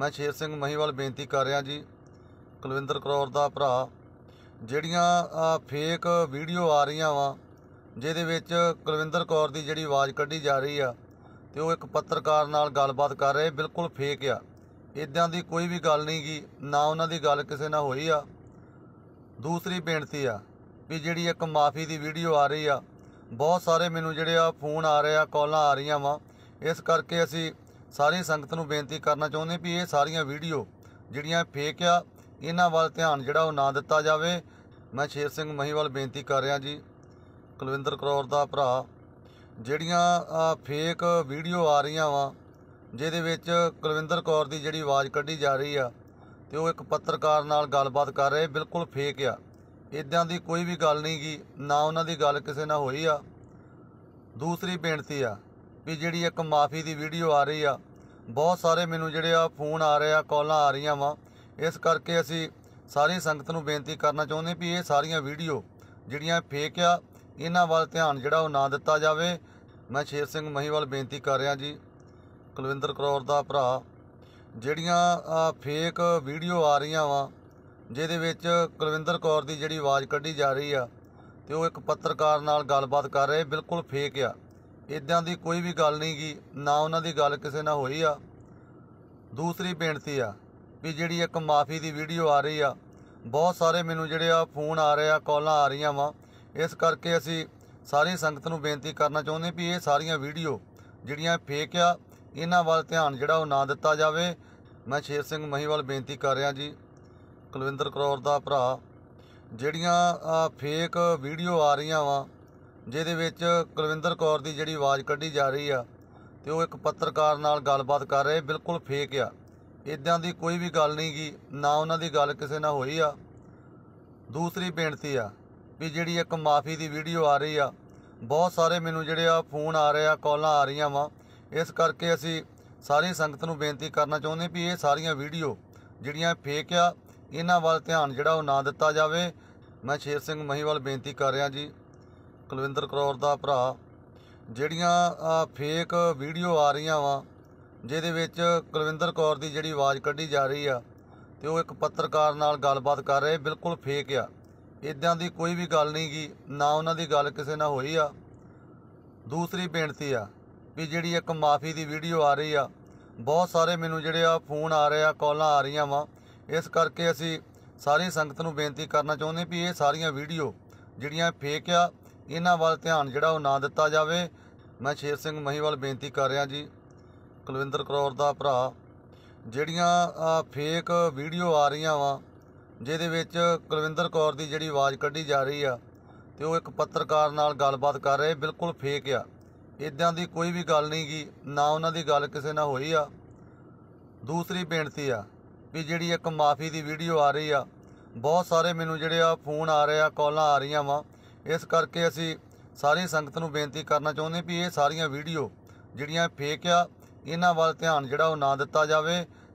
ਮੈਂ ਸ਼ੇਰ ਸਿੰਘ ਮਹੀਵਾਲ ਬੇਨਤੀ ਕਰ ਰਿਹਾ ਜੀ ਕੁਲਵਿੰਦਰ ਕਰੌਰ ਦਾ ਭਰਾ ਜਿਹੜੀਆਂ ਫੇਕ ਵੀਡੀਓ ਆ ਰਹੀਆਂ ਵਾ ਜਿਹਦੇ ਵਿੱਚ ਕੁਲਵਿੰਦਰ ਕੌਰ ਦੀ ਜਿਹੜੀ ਆਵਾਜ਼ ਕੱਢੀ ਜਾ ਰਹੀ ਆ ਤੇ ਉਹ ਇੱਕ ਪੱਤਰਕਾਰ ਨਾਲ ਗੱਲਬਾਤ ਕਰ ਰਹੇ ਬਿਲਕੁਲ ਫੇਕ ਆ ਇਦਾਂ ਦੀ ਕੋਈ ਵੀ ਗੱਲ ਨਹੀਂ ਗਈ ਨਾ ਉਹਨਾਂ ਦੀ ਗੱਲ ਕਿਸੇ ਨਾਲ ਹੋਈ ਆ ਦੂਸਰੀ ਬੇਨਤੀ ਆ ਵੀ ਜਿਹੜੀ ਇੱਕ ਮਾਫੀ ਦੀ ਵੀਡੀਓ ਆ ਰਹੀ ਆ ਬਹੁਤ ਸਾਰੇ ਮੈਨੂੰ ਜਿਹੜੇ ਆ ਫੋਨ ਆ ਰਹੇ ਆ ਕਾਲਾਂ ਆ ਰਹੀਆਂ ਵਾ ਇਸ ਕਰਕੇ ਅਸੀਂ ਸਾਰੀ ਸੰਗਤ ਨੂੰ ਬੇਨਤੀ ਕਰਨਾ ਚਾਹੁੰਦੇ ਵੀ ਇਹ ਸਾਰੀਆਂ ਵੀਡੀਓ ਜਿਹੜੀਆਂ ਫੇਕ ਆ ਇਹਨਾਂ ਵੱਲ ਧਿਆਨ ਜਿਹੜਾ ਉਹ ਨਾ ਦਿੱਤਾ ਜਾਵੇ ਮੈਂ ਸ਼ੇਰ ਸਿੰਘ ਮਹੀਵਾਲ ਬੇਨਤੀ ਕਰ ਰਿਹਾ ਜੀ ਕੁਲਵਿੰਦਰ ਕੌਰ ਦਾ ਭਰਾ ਜਿਹੜੀਆਂ ਫੇਕ ਵੀਡੀਓ ਆ ਰਹੀਆਂ ਵਾ ਜਿਹਦੇ ਵਿੱਚ ਕੁਲਵਿੰਦਰ ਕੌਰ ਦੀ ਜਿਹੜੀ ਆਵਾਜ਼ ਕੱਢੀ ਜਾ ਰਹੀ ਆ ਤੇ ਉਹ ਇੱਕ ਪੱਤਰਕਾਰ ਨਾਲ ਗੱਲਬਾਤ ਕਰ ਰਹੇ ਬਿਲਕੁਲ ਫੇਕ ਆ ਇਦਾਂ ਦੀ ਕੋਈ ਵੀ ਗੱਲ ਨਹੀਂ ਗਈ ਨਾ ਉਹਨਾਂ ਦੀ ਗੱਲ ਕਿਸੇ ਨਾਲ ਹੋਈ ਆ ਦੂਸਰੀ ਬੇਨਤੀ ਆ ਵੀ ਜਿਹੜੀ ਇੱਕ ਮਾਫੀ ਦੀ ਵੀਡੀਓ ਆ ਰਹੀ ਆ ਬਹੁਤ ਸਾਰੇ ਮੈਨੂੰ ਜਿਹੜੇ ਆ ਫੋਨ ਆ ਰਹੇ ਆ ਕਾਲਾਂ ਆ ਰਹੀਆਂ ਵਾ ਇਸ ਕਰਕੇ ਅਸੀਂ ਸਾਰੀ ਸੰਗਤ ਨੂੰ ਬੇਨਤੀ ਕਰਨਾ ਚਾਹੁੰਦੇ ਵੀ ਇਹ ਸਾਰੀਆਂ ਵੀਡੀਓ ਜਿਹੜੀਆਂ ਫੇਕ ਆ ਇਹਨਾਂ ਵੱਲ ਧਿਆਨ ਜਿਹੜਾ ਉਹ ਨਾ ਦਿੱਤਾ ਜਾਵੇ ਮੈਂ ਸ਼ੇਰ ਸਿੰਘ ਮਹੀਵਾਲ ਬੇਨਤੀ ਕਰ ਰਿਹਾ ਜੀ ਕੁਲਵਿੰਦਰ ਕਰੌਰ ਦਾ ਭਰਾ ਜਿਹੜੀਆਂ ਫੇਕ ਵੀਡੀਓ ਆ ਰਹੀਆਂ ਵਾ ਜਿਹਦੇ ਵਿੱਚ ਕੁਲਵਿੰਦਰ ਕੌਰ ਦੀ ਜਿਹੜੀ ਆਵਾਜ਼ ਕੱਢੀ ਜਾ ਰਹੀ ਆ ਤੇ ਉਹ ਇੱਕ ਪੱਤਰਕਾਰ ਨਾਲ ਗੱਲਬਾਤ ਕਰ ਰਹੇ ਬਿਲਕੁਲ ਫੇਕ ਆ ਇਦਾਂ ਦੀ ਕੋਈ ਵੀ ਗੱਲ ਨਹੀਂ ਗਈ ਨਾ ਉਹਨਾਂ ਦੀ ਗੱਲ ਕਿਸੇ ਨਾਲ ਹੋਈ ਆ ਦੂਸਰੀ ਬੇਨਤੀ ਆ ਵੀ ਜਿਹੜੀ ਇੱਕ ਮਾਫੀ ਦੀ ਵੀਡੀਓ ਆ ਰਹੀ ਆ ਬਹੁਤ ਸਾਰੇ ਮੈਨੂੰ ਜਿਹੜੇ ਆ ਫੋਨ ਆ ਰਹੇ ਆ ਕਾਲਾਂ ਆ ਰਹੀਆਂ ਵਾ ਇਸ ਕਰਕੇ ਅਸੀਂ ਸਾਰੀ ਸੰਗਤ ਨੂੰ ਬੇਨਤੀ ਕਰਨਾ ਚਾਹੁੰਦੇ ਵੀ ਇਹ ਸਾਰੀਆਂ ਵੀਡੀਓ ਜਿਹੜੀਆਂ ਫੇਕ ਆ ਇਹਨਾਂ ਵੱਲ ਧਿਆਨ ਜਿਹੜਾ ਉਹ ਨਾ ਦਿੱਤਾ ਜਾਵੇ ਮੈਂ ਸ਼ੇਰ ਸਿੰਘ ਮਹੀਵਾਲ ਬੇਨਤੀ ਕਰ ਰਿਹਾ ਜੀ ਕੁਲਵਿੰਦਰ ਕਰੌਰ ਦਾ ਭਰਾ ਜਿਹੜੀਆਂ ਫੇਕ ਵੀਡੀਓ ਆ ਰਹੀਆਂ ਵਾ ਜਿਹਦੇ ਵਿੱਚ ਕੁਲਵਿੰਦਰ ਕੌਰ ਦੀ ਜਿਹੜੀ ਆਵਾਜ਼ ਕੱਢੀ ਜਾ ਰਹੀ ਆ ਤੇ ਉਹ ਇੱਕ ਪੱਤਰਕਾਰ ਨਾਲ ਗੱਲਬਾਤ ਕਰ ਰਹੇ ਬਿਲਕੁਲ ਫੇਕ ਆ ਇਦਾਂ ਦੀ ਕੋਈ ਵੀ ਗੱਲ ਨਹੀਂ ਗਈ ਨਾ ਉਹਨਾਂ ਦੀ ਗੱਲ ਕਿਸੇ ਨਾਲ ਹੋਈ ਆ ਦੂਸਰੀ ਬੇਨਤੀ ਆ ਵੀ ਜਿਹੜੀ ਇੱਕ ਮਾਫੀ ਦੀ ਵੀਡੀਓ ਆ ਰਹੀ ਆ ਬਹੁਤ ਸਾਰੇ ਮੈਨੂੰ ਜਿਹੜੇ ਆ ਫੋਨ ਆ ਰਹੇ ਆ ਕਾਲਾਂ ਆ ਰਹੀਆਂ ਵਾ ਇਸ ਕਰਕੇ ਅਸੀਂ ਸਾਰੀ ਸੰਗਤ ਨੂੰ ਬੇਨਤੀ ਕਰਨਾ ਚਾਹੁੰਦੇ ਵੀ ਇਹ ਸਾਰੀਆਂ ਵੀਡੀਓ ਜਿਹੜੀਆਂ ਫੇਕ ਆ ਇਹਨਾਂ ਵੱਲ ਧਿਆਨ ਜਿਹੜਾ ਉਹ ਨਾ ਦਿੱਤਾ ਜਾਵੇ ਮੈਂ ਸ਼ੇਰ ਸਿੰਘ ਮਹੀਵਾਲ ਬੇਨਤੀ ਕਰ ਰਿਹਾ ਜੀ ਕੁਲਵਿੰਦਰ ਕਰੋਰ ਦਾ ਭਰਾ ਜਿਹੜੀਆਂ ਫੇਕ ਵੀਡੀਓ ਆ ਰਹੀਆਂ ਵਾ ਜਿਹਦੇ ਵਿੱਚ ਕੁਲਵਿੰਦਰ ਕੌਰ ਦੀ ਜਿਹੜੀ ਆਵਾਜ਼ ਕੱਢੀ ਜਾ ਰਹੀ ਆ ਤੇ ਉਹ ਇੱਕ ਪੱਤਰਕਾਰ ਨਾਲ ਗੱਲਬਾਤ ਕਰ ਰਹੇ ਬਿਲਕੁਲ ਫੇਕ ਆ ਇਦਾਂ ਦੀ ਕੋਈ ਵੀ ਗੱਲ ਨਹੀਂ ਗਈ ਨਾ ਉਹਨਾਂ ਦੀ ਗੱਲ ਕਿਸੇ ਨਾਲ ਹੋਈ ਆ ਦੂਸਰੀ ਬੇਨਤੀ ਆ ਵੀ ਜਿਹੜੀ ਇੱਕ ਮਾਫੀ ਦੀ ਵੀਡੀਓ ਆ ਰਹੀ ਆ ਬਹੁਤ ਸਾਰੇ ਮੈਨੂੰ ਜਿਹੜੇ ਆ ਫੋਨ ਆ ਰਹੇ ਆ ਕਾਲਾਂ ਆ ਰਹੀਆਂ ਵਾ ਇਸ ਕਰਕੇ ਅਸੀਂ ਸਾਰੀ ਸੰਗਤ ਨੂੰ ਬੇਨਤੀ ਕਰਨਾ ਚਾਹੁੰਦੇ ਵੀ ਇਹ ਸਾਰੀਆਂ ਵੀਡੀਓ ਜਿਹੜੀਆਂ ਫੇਕ ਆ ਇਹਨਾਂ ਵੱਲ ਧਿਆਨ ਜਿਹੜਾ ਉਹ ਨਾ ਦਿੱਤਾ ਜਾਵੇ ਮੈਂ ਸ਼ੇਰ ਸਿੰਘ ਮਹੀਵਾਲ ਬੇਨਤੀ ਕਰ ਰਿਹਾ ਜੀ ਕੁਲਵਿੰਦਰ ਕੌਰ ਦਾ ਭਰਾ ਜਿਹੜੀਆਂ ਫੇਕ ਵੀਡੀਓ ਆ ਰਹੀਆਂ ਵਾ ਜਿਹਦੇ ਵਿੱਚ ਕੁਲਵਿੰਦਰ ਕੌਰ ਦੀ ਜਿਹੜੀ ਆਵਾਜ਼ ਕੱਢੀ ਜਾ ਰਹੀ ਆ ਤੇ ਉਹ ਇੱਕ ਪੱਤਰਕਾਰ ਨਾਲ ਗੱਲਬਾਤ ਕਰ ਰਹੇ ਬਿਲਕੁਲ ਫੇਕ ਆ ਇਦਾਂ ਦੀ ਕੋਈ ਵੀ ਗੱਲ ਨਹੀਂ ਗਈ ਨਾ ਉਹਨਾਂ ਦੀ ਗੱਲ ਕਿਸੇ ਨਾਲ ਹੋਈ ਆ ਦੂਸਰੀ ਬੇਨਤੀ ਆ ਵੀ ਜਿਹੜੀ ਇੱਕ ਮਾਫੀ ਦੀ ਵੀਡੀਓ ਆ ਰਹੀ ਆ ਬਹੁਤ ਸਾਰੇ ਮੈਨੂੰ ਜਿਹੜੇ ਆ ਫੋਨ ਆ ਰਹੇ ਆ ਕਾਲਾਂ ਆ ਰਹੀਆਂ ਵਾ ਇਸ ਕਰਕੇ ਅਸੀਂ ਸਾਰੀ ਸੰਗਤ ਨੂੰ ਬੇਨਤੀ ਕਰਨਾ ਚਾਹੁੰਦੇ ਵੀ ਇਹ ਸਾਰੀਆਂ ਵੀਡੀਓ ਜਿਹੜੀਆਂ ਫੇਕ ਆ ਇਹਨਾਂ ਵੱਲ ਧਿਆਨ ਜਿਹੜਾ ਉਹ ਨਾ ਦਿੱਤਾ ਜਾਵੇ